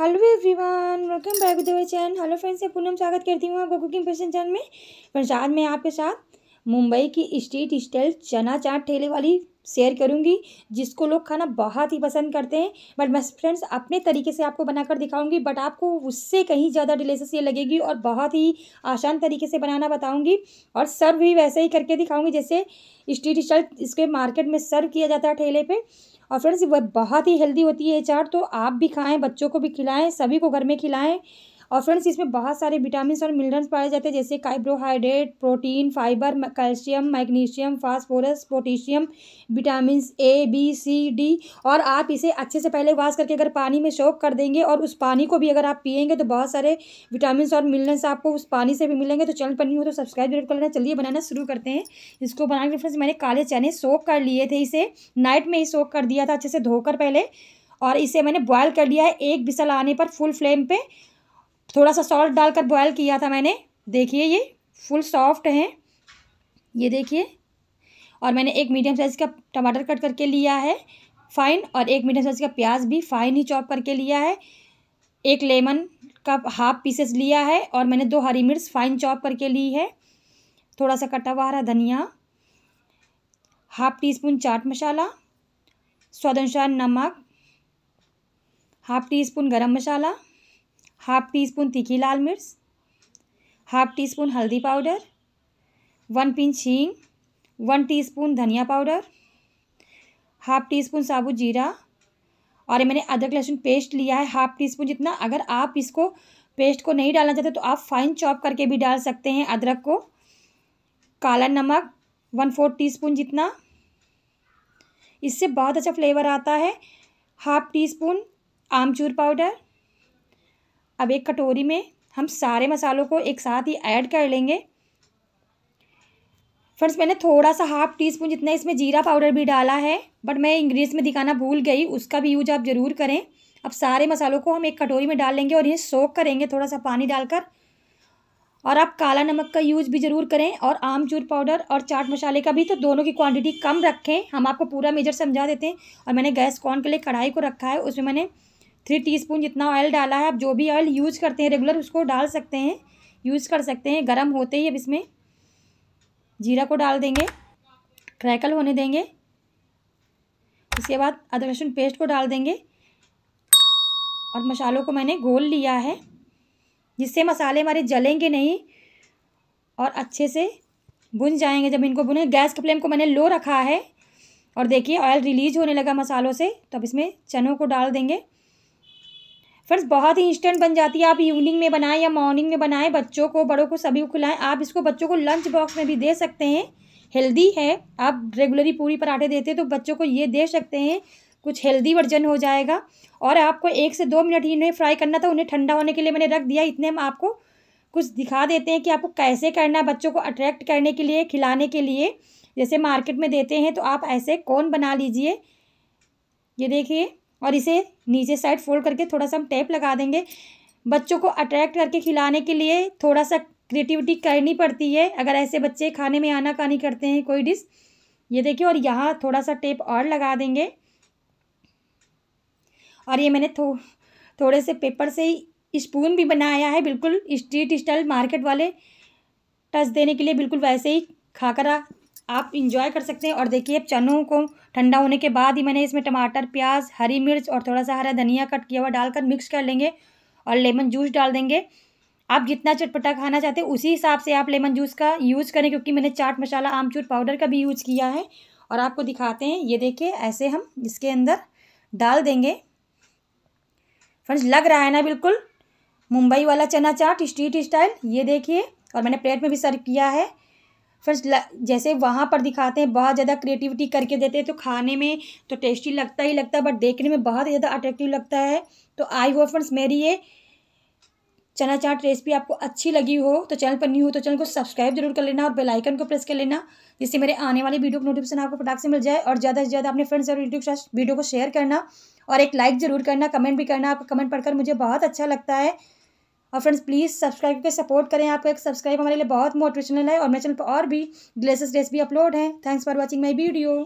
hello everyone welcome back with चैन hello friends मैं पूनम स्वागत करती हूँ आपको कुकिंग फैशन चैनल में फ्रेंड्स आज मैं आपके साथ मुंबई की स्ट्रीट स्टाइल चना चाट ठेले वाली शेयर करूँगी जिसको लोग खाना बहुत ही पसंद करते हैं बट मैं फ्रेंड्स अपने तरीके से आपको बनाकर दिखाऊंगी बट आपको उससे कहीं ज़्यादा डिलेशस ये लगेगी और बहुत ही आसान तरीके से बनाना बताऊँगी और सर्व भी वैसे ही करके दिखाऊँगी जैसे स्ट्रीट स्टाइल इसके मार्केट में सर्व किया जाता है ठेले पर और फ्रेंड्स वह बहुत ही हेल्दी होती है ये चाट तो आप भी खाएं बच्चों को भी खिलाएं सभी को घर में खिलाएं और फ्रेंड्स इसमें बहुत सारे विटामिन और मिनरल्स पाए जाते हैं जैसे carbohydrate protein fibre calcium magnesium phosphorus potassium vitamin A B C D और आप इसे अच्छे से पहले वाश करके अगर पानी में शौक कर देंगे और उस पानी को भी अगर आप पियेंगे तो बहुत सारे विटामिन और मिनरल्स आपको उस पानी से भी मिलेंगे तो चैनल पर नहीं हो तो सब्सक्राइब जरूर कर लेना चलिए बनाना शुरू करते हैं इसको बनाने के फ्रेंड्स मैंने काले चने सोख कर लिए थे इसे नाइट में ही सोख कर दिया था अच्छे से धोकर पहले और इसे मैंने बॉयल कर लिया है एक बिसल आने पर फुल फ्लेम पे थोड़ा सा सॉल्ट डालकर बॉयल किया था मैंने देखिए ये फुल सॉफ्ट है ये देखिए और मैंने एक मीडियम साइज़ का टमाटर कट करके लिया है फाइन और एक मीडियम साइज़ का प्याज भी फाइन ही चॉप करके लिया है एक लेमन का हाफ पीसेस लिया है और मैंने दो हरी मिर्च फाइन चॉप करके ली है थोड़ा सा कटा हुआ हरा धनिया half teaspoon chaat masala स्वाद अनुसार नमक हाफ टी स्पून गरम मसाला हाफ टी स्पून तीखी लाल मिर्च हाफ टी स्पून हल्दी पाउडर वन पिंच हींग वन टीस्पून धनिया पाउडर हाफ टी स्पून साबुत जीरा और मैंने अदरक लहसुन पेस्ट लिया है हाफ टी स्पून जितना अगर आप इसको पेस्ट को नहीं डालना चाहते तो आप फाइन चॉप करके भी डाल सकते हैं अदरक को काला नमक वन फोर्थ टी स्पून जितना इससे बहुत अच्छा फ्लेवर आता है हाफ टी स्पून आमचूर पाउडर अब एक कटोरी में हम सारे मसालों को एक साथ ही ऐड कर लेंगे फ्रेंड्स मैंने थोड़ा सा हाफ टी स्पून जितना इसमें जीरा पाउडर भी डाला है बट मैं इंग्रेडिएंट्स में दिखाना भूल गई उसका भी यूज आप ज़रूर करें अब सारे मसालों को हम एक कटोरी में डाल लेंगे और ये सोख करेंगे थोड़ा सा पानी डालकर और आप काला नमक का यूज़ भी ज़रूर करें और आमचूर पाउडर और चाट मसाले का भी तो दोनों की क्वांटिटी कम रखें हम आपको पूरा मेजर समझा देते हैं और मैंने गैस कॉन के लिए कढ़ाई को रखा है उसमें मैंने थ्री टीस्पून जितना ऑयल डाला है आप जो भी ऑयल यूज़ करते हैं रेगुलर उसको डाल सकते हैं यूज़ कर सकते हैं गर्म होते ही अब इसमें जीरा को डाल देंगे क्रैकल होने देंगे इसके बाद अदरक लहसुन पेस्ट को डाल देंगे और मसालों को मैंने घोल लिया है जिससे मसाले हमारे जलेंगे नहीं और अच्छे से भुन जाएंगे जब इनको भुने गैस के फ्लेम को मैंने लो रखा है और देखिए ऑयल रिलीज होने लगा मसालों से तो अब इसमें चनों को डाल देंगे फ्रेंड्स बहुत ही इंस्टेंट बन जाती है आप इवनिंग में बनाएं या मॉर्निंग में बनाएं बच्चों को बड़ों को सभी को खिलाएं आप इसको बच्चों को लंच बॉक्स में भी दे सकते हैं हेल्दी है आप रेगुलरली पूरी पराठे देते हैं तो बच्चों को ये दे सकते हैं कुछ हेल्दी वर्जन हो जाएगा और आपको एक से दो मिनट ही इन्हें फ्राई करना था उन्हें ठंडा होने के लिए मैंने रख दिया इतने हम आपको कुछ दिखा देते हैं कि आपको कैसे करना है बच्चों को अट्रैक्ट करने के लिए खिलाने के लिए जैसे मार्केट में देते हैं तो आप ऐसे कौन बना लीजिए ये देखिए और इसे नीचे साइड फोल्ड करके थोड़ा सा हम टेप लगा देंगे बच्चों को अट्रैक्ट करके खिलाने के लिए थोड़ा सा क्रिएटिविटी करनी पड़ती है अगर ऐसे बच्चे खाने में आना कानी करते हैं कोई डिश ये देखिए और यहाँ थोड़ा सा टेप और लगा देंगे और ये मैंने थो थोड़े से पेपर से ही स्पून भी बनाया है बिल्कुल स्ट्रीट स्टाइल मार्केट वाले टच देने के लिए बिल्कुल वैसे ही खाकर आप इंजॉय कर सकते हैं और देखिए चनों को ठंडा होने के बाद ही मैंने इसमें टमाटर प्याज हरी मिर्च और थोड़ा सा हरा धनिया कट किया हुआ डालकर मिक्स कर लेंगे और लेमन जूस डाल देंगे आप जितना चटपटा खाना चाहते हैं उसी हिसाब से आप लेमन जूस का यूज़ करें क्योंकि मैंने चाट मसाला आमचूर पाउडर का भी यूज़ किया है और आपको दिखाते हैं ये देखिए ऐसे हम इसके अंदर डाल देंगे फ्रेंड्स लग रहा है ना बिल्कुल मुंबई वाला चना चाट स्ट्रीट स्टाइल ये देखिए और मैंने प्लेट में भी सर्व किया है फर्स्ट जैसे वहाँ पर दिखाते हैं बहुत ज़्यादा क्रिएटिविटी करके देते हैं तो खाने में तो टेस्टी लगता ही लगता है बट देखने में बहुत ही ज़्यादा अट्रैक्टिव लगता है तो आई होप फ्रेंड्स मेरी ये चना चाट रेसिपी आपको अच्छी लगी हो तो चैनल पर न्यू हो तो चैनल को सब्सक्राइब जरूर कर लेना और बेल आइकन को प्रेस कर लेना जिससे मेरे आने वाले वीडियो को नोटिफिकेशन आपको फटाक से मिल जाए और ज़्यादा से ज़्यादा अपने फ्रेंड्स और यूट्यूब वीडियो को शेयर करना और एक लाइक ज़रूर करना कमेंट भी करना आपका कमेंट पढ़कर मुझे बहुत अच्छा लगता है और फ्रेंड्स प्लीज़ सब्सक्राइब करके सपोर्ट करें आपका एक सब्सक्राइब हमारे लिए बहुत मोटिवेशनल है और मेरे चैनल पर और भी ग्लेसेस ड्रेस भी अपलोड हैं thanks for watching my video